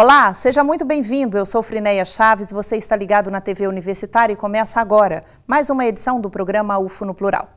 Olá, seja muito bem-vindo. Eu sou Frineia Chaves, você está ligado na TV Universitária e começa agora mais uma edição do programa UFO no Plural.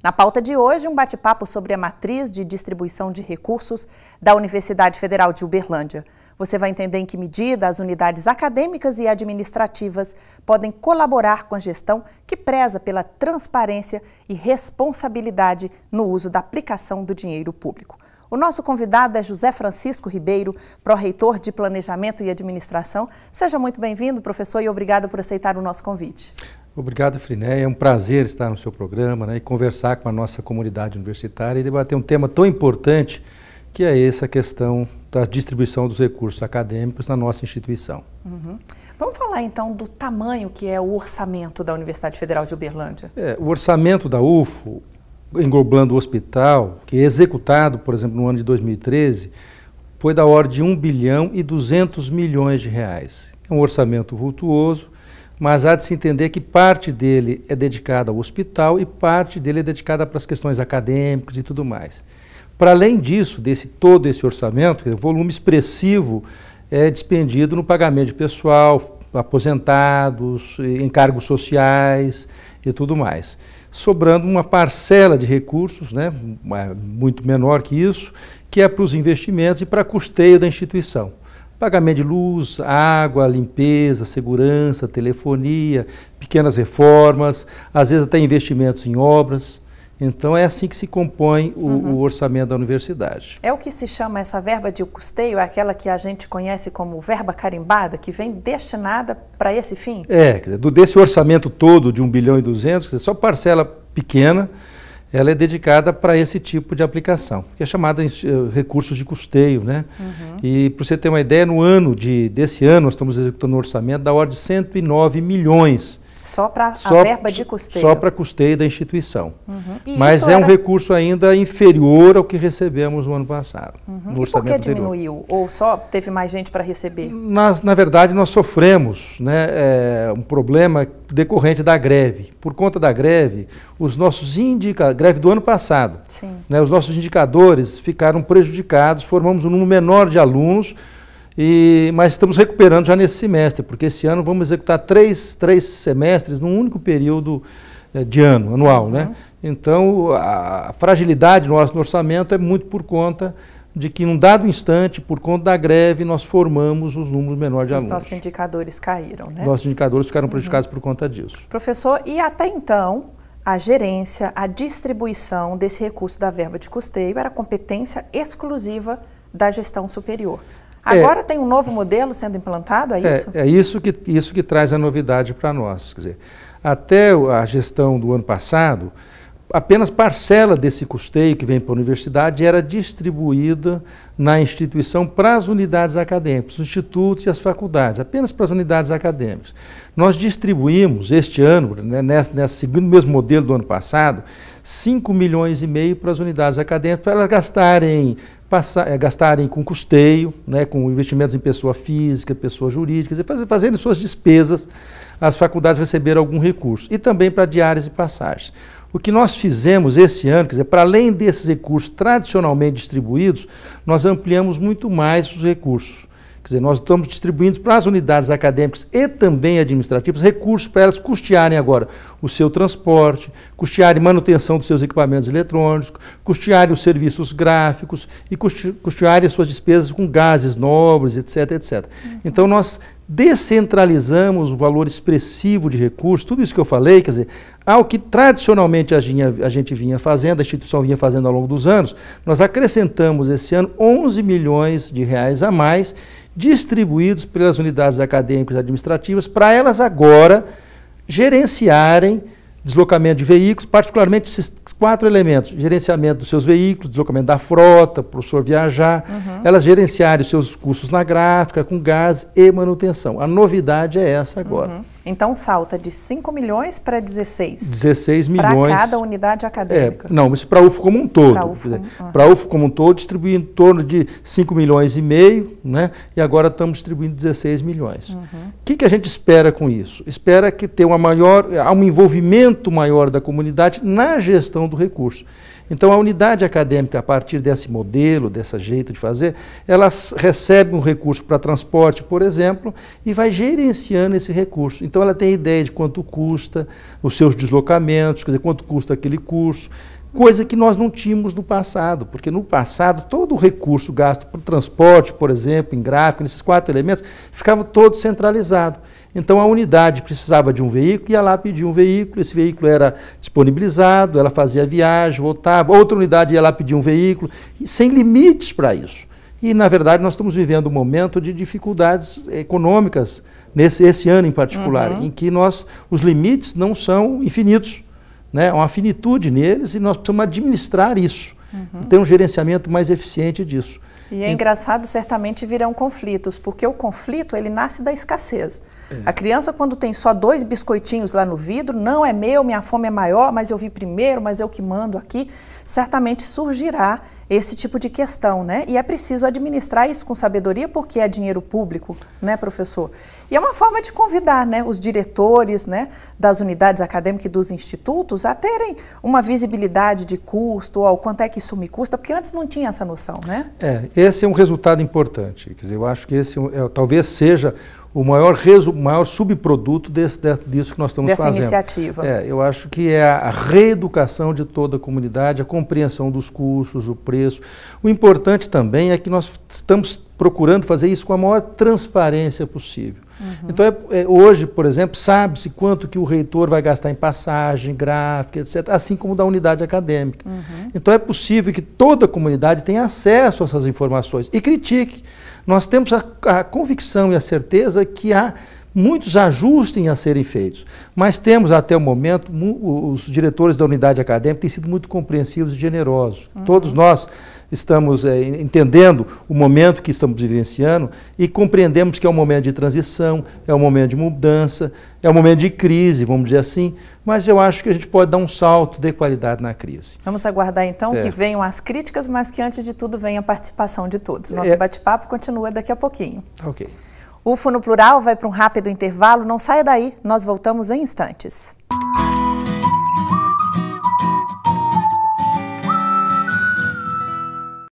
Na pauta de hoje, um bate-papo sobre a matriz de distribuição de recursos da Universidade Federal de Uberlândia. Você vai entender em que medida as unidades acadêmicas e administrativas podem colaborar com a gestão que preza pela transparência e responsabilidade no uso da aplicação do dinheiro público. O nosso convidado é José Francisco Ribeiro, pró-reitor de Planejamento e Administração. Seja muito bem-vindo, professor, e obrigado por aceitar o nosso convite. Obrigado, Friné. É um prazer estar no seu programa né, e conversar com a nossa comunidade universitária e debater um tema tão importante que é essa questão da distribuição dos recursos acadêmicos na nossa instituição. Uhum. Vamos falar então do tamanho que é o orçamento da Universidade Federal de Uberlândia. É, o orçamento da UFO englobando o hospital, que é executado, por exemplo, no ano de 2013, foi da ordem de 1 bilhão e 200 milhões de reais. É um orçamento vultuoso, mas há de se entender que parte dele é dedicada ao hospital e parte dele é dedicada para as questões acadêmicas e tudo mais. Para além disso, desse todo esse orçamento, volume expressivo é dispendido no pagamento de pessoal, aposentados, encargos sociais e tudo mais. Sobrando uma parcela de recursos, né, é muito menor que isso, que é para os investimentos e para custeio da instituição. Pagamento de luz, água, limpeza, segurança, telefonia, pequenas reformas, às vezes até investimentos em obras. Então é assim que se compõe o, uhum. o, orçamento da universidade. É o que se chama essa verba de custeio, é aquela que a gente conhece como verba carimbada, que vem destinada para esse fim? É, desse orçamento todo de 1 bilhão e 200, só parcela pequena, ela é dedicada para esse tipo de aplicação, que é chamada de eh, recursos de custeio. Né? Uhum. E para você ter uma ideia, no ano de, desse ano nós estamos executando um orçamento da ordem de 109 milhões só para a verba de custeio? Só para custeio da instituição. Uhum. Mas é era... um recurso ainda inferior ao que recebemos no ano passado. Uhum. No e por que diminuiu? Anterior. Ou só teve mais gente para receber? Nas, na verdade, nós sofremos né, é, um problema decorrente da greve. Por conta da greve, os nossos indicadores, greve do ano passado, né, os nossos indicadores ficaram prejudicados, formamos um número menor de alunos, e, mas estamos recuperando já nesse semestre, porque esse ano vamos executar três, três semestres num único período eh, de ano, anual. Né? Uhum. Então, a fragilidade nossa no orçamento é muito por conta de que, num dado instante, por conta da greve, nós formamos os números menores de os alunos. Nossos indicadores caíram, né? Nossos indicadores ficaram uhum. prejudicados uhum. por conta disso. Professor, e até então, a gerência, a distribuição desse recurso da verba de custeio era competência exclusiva da gestão superior. É. Agora é, tem um novo modelo sendo implantado, é, é isso? É, isso, que, isso que traz a novidade para nós. Quer dizer, até a gestão do ano passado, apenas parcela desse custeio que vem para a universidade era distribuída na instituição para as unidades acadêmicas, os institutos e as faculdades, apenas para as unidades acadêmicas. Nós distribuímos este ano, né, nessa, mesmo modelo do ano passado, 5 milhões e meio para as unidades acadêmicas, para elas gastarem passar, é, gastarem com custeio, né, com investimentos em pessoa física, pessoa jurídica, fazer, fazendo suas despesas, as faculdades receberam algum recurso. E também para diárias e passagens. O que nós fizemos esse ano, quer dizer, para além desses recursos tradicionalmente distribuídos, nós ampliamos muito mais os recursos. Quer dizer, nós estamos distribuindo para as unidades acadêmicas e também administrativas recursos para elas custearem agora o seu transporte, custearem manutenção dos seus equipamentos eletrônicos, custearem os serviços gráficos e custearem as suas despesas com gases nobres, etc, etc. Uhum. Então nós descentralizamos o valor expressivo de recursos, tudo isso que eu falei, quer dizer, ao que tradicionalmente a a gente vinha fazendo, a instituição vinha fazendo ao longo dos anos, nós acrescentamos esse ano 11 milhões de reais a mais, distribuídos pelas unidades acadêmicas e administrativas, para elas agora gerenciarem deslocamento de veículos, particularmente esses quatro elementos: gerenciamento dos seus veículos, deslocamento da frota, o professor viajar, uhum. elas gerenciarem os seus custos na gráfica, com gás e manutenção. A novidade é essa agora. Uhum. Então salta de 5 milhões para 16. 16 milhões. Para cada unidade acadêmica. É, não, isso para a UFO como um todo. Para a UFO, UFO como um todo, distribui em torno de 5 milhões e meio, né? E agora estamos distribuindo 16 milhões. O uhum. que, que a gente espera com isso? Espera que tenha uma maior, há um envolvimento envolvimento maior da comunidade na gestão do recurso. Então, a unidade acadêmica, a partir desse modelo, desse jeito de fazer, ela recebe um recurso para transporte, por exemplo, e vai gerenciando esse recurso. Então, ela tem ideia de quanto custa os seus deslocamentos, quer dizer, quanto custa aquele curso, coisa que nós não tínhamos no passado, porque no passado todo o recurso gasto para o transporte, por exemplo, em gráfico, nesses quatro elementos, ficava todo centralizado. Então a unidade precisava de um veículo, ia lá pedir um veículo, esse veículo era disponibilizado, ela fazia viagem, voltava, outra unidade ia lá pedir um veículo, sem limites para isso. E, na verdade, nós estamos vivendo um momento de dificuldades econômicas, nesse esse ano em particular, uhum. em que nós, os limites não são infinitos. Né? Há uma finitude neles e nós precisamos administrar isso, uhum. ter um gerenciamento mais eficiente disso. E é engraçado, certamente virão conflitos, porque o conflito ele nasce da escassez. É. A criança, quando tem só dois biscoitinhos lá no vidro, não é meu, minha fome é maior, mas eu vi primeiro, mas eu que mando aqui certamente surgirá esse tipo de questão, né? E é preciso administrar isso com sabedoria, porque é dinheiro público, né, professor? E é uma forma de convidar né, os diretores né, das unidades acadêmicas e dos institutos a terem uma visibilidade de custo, ou quanto é que isso me custa, porque antes não tinha essa noção, né? É, esse é um resultado importante. Quer dizer, eu acho que esse é, é talvez seja o maior, maior subproduto desse, de, disso que nós estamos Dessa fazendo. Dessa iniciativa. É, eu acho que é a reeducação de toda a comunidade, a compreensão dos custos, o preço. O importante também é que nós estamos procurando fazer isso com a maior transparência possível. Uhum. Então, é, é, hoje, por exemplo, sabe-se quanto que o reitor vai gastar em passagem, gráfica, etc., assim como da unidade acadêmica. Uhum. Então, é possível que toda a comunidade tenha acesso a essas informações e critique. Nós temos a, a convicção e a certeza que há muitos ajustes a serem feitos. Mas temos até o momento, os diretores da unidade acadêmica têm sido muito compreensivos e generosos. Uhum. Todos nós estamos é, entendendo o momento que estamos vivenciando e compreendemos que é um momento de transição, é um momento de mudança, é um momento de crise, vamos dizer assim, mas eu acho que a gente pode dar um salto de qualidade na crise. Vamos aguardar então é. que venham as críticas, mas que antes de tudo venha a participação de todos. Nosso é. bate-papo continua daqui a pouquinho. Ok. UFO no plural vai para um rápido intervalo. Não saia daí, nós voltamos em instantes.